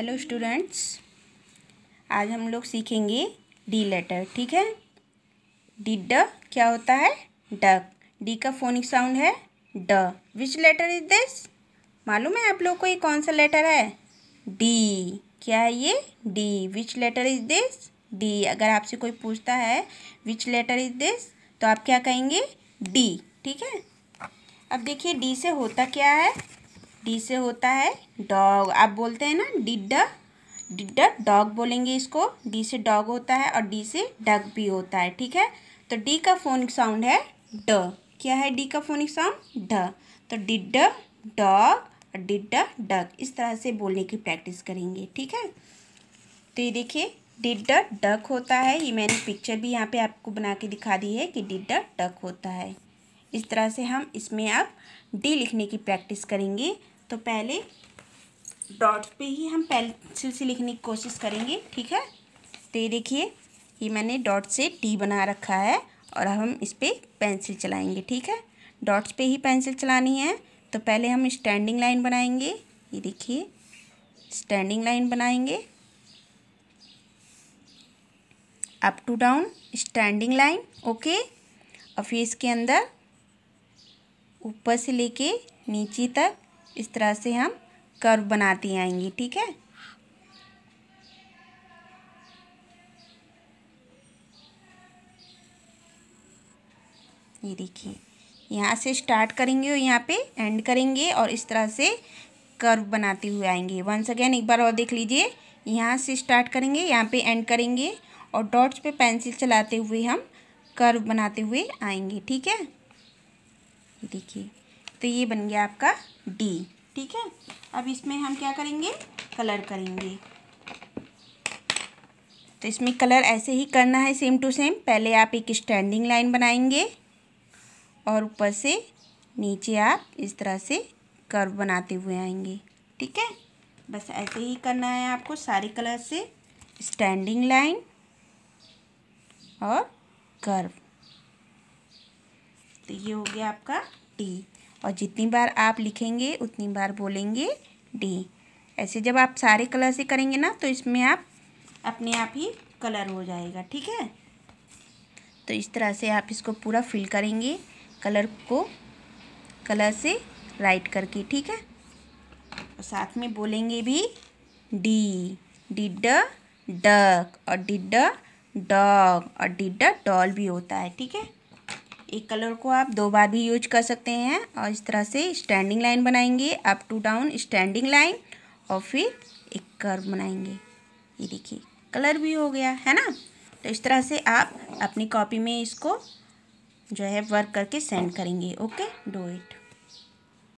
hello students आज हम लोग सीखेंगे डी लेटर ठीक है डी ड क्या होता है डक डी का फोनिक साउंड है ड विच लेटर इज दिस मालूम है आप लोग को ये कौन सा लेटर है डी क्या है ये D which letter is this D अगर आपसे कोई पूछता है विच लेटर इज दिस तो आप क्या कहेंगे डी ठीक है अब देखिए डी से होता क्या है डी से होता है डॉग आप बोलते हैं ना डिड डिड डॉग बोलेंगे इसको डी से डॉग होता है और डी से डग भी होता है ठीक है तो डी का फोनिक साउंड है ड क्या है डी का फोनिक साउंड ड तो डिड डॉग और डिड्डा डग इस तरह से बोलने की प्रैक्टिस करेंगे ठीक है तो ये देखिए डिड डक होता है ये मैंने पिक्चर भी यहाँ पे आपको बना के दिखा दी है कि डिड डक होता है इस तरह से हम इसमें अब डी लिखने की प्रैक्टिस करेंगे तो पहले डॉट्स पे ही हम पेंसिल से लिखने की कोशिश करेंगे ठीक है तो ये देखिए ये मैंने डॉट से टी बना रखा है और हम इस पर पेंसिल चलाएंगे ठीक है डॉट्स पे ही पेंसिल चलानी है तो पहले हम स्टैंडिंग लाइन बनाएंगे ये देखिए स्टैंडिंग लाइन बनाएंगे up to down standing line okay और फिर इसके अंदर ऊपर से लेके नीचे तक इस तरह से हम कर्व बनाती आएंगी ठीक है ये देखिए यहाँ से स्टार्ट करेंगे और यहाँ पे एंड करेंगे और इस तरह से कर्व बनाते हुए आएंगे वंस अगेन एक बार और देख लीजिए यहाँ से स्टार्ट करेंगे यहाँ पे एंड करेंगे और डॉट्स पे पेंसिल चलाते हुए हम कर्व बनाते हुए आएंगे ठीक है देखिए तो ये बन गया आपका डी ठीक है अब इसमें हम क्या करेंगे कलर करेंगे तो इसमें कलर ऐसे ही करना है सेम टू सेम पहले आप एक स्टैंडिंग लाइन बनाएंगे और ऊपर से नीचे आप इस तरह से कर्व बनाते हुए आएंगे ठीक है बस ऐसे ही करना है आपको सारे कलर से स्टैंडिंग लाइन और कर्व तो ये हो गया आपका डी और जितनी बार आप लिखेंगे उतनी बार बोलेंगे डी ऐसे जब आप सारे कलर से करेंगे ना तो इसमें आप अपने आप ही कलर हो जाएगा ठीक है तो इस तरह से आप इसको पूरा फिल करेंगे कलर को कलर से राइट करके ठीक है और साथ में बोलेंगे भी डी डिड डक और डिड डॉग और डिड डॉल भी होता है ठीक है एक कलर को आप दो बार भी यूज कर सकते हैं और इस तरह से स्टैंडिंग लाइन बनाएंगे up to down standing line और फिर एक कर्व बनाएंगे ये देखिए कलर भी हो गया है ना तो इस तरह से आप अपनी कॉपी में इसको जो है वर्क करके सेंड करेंगे ओके डू इट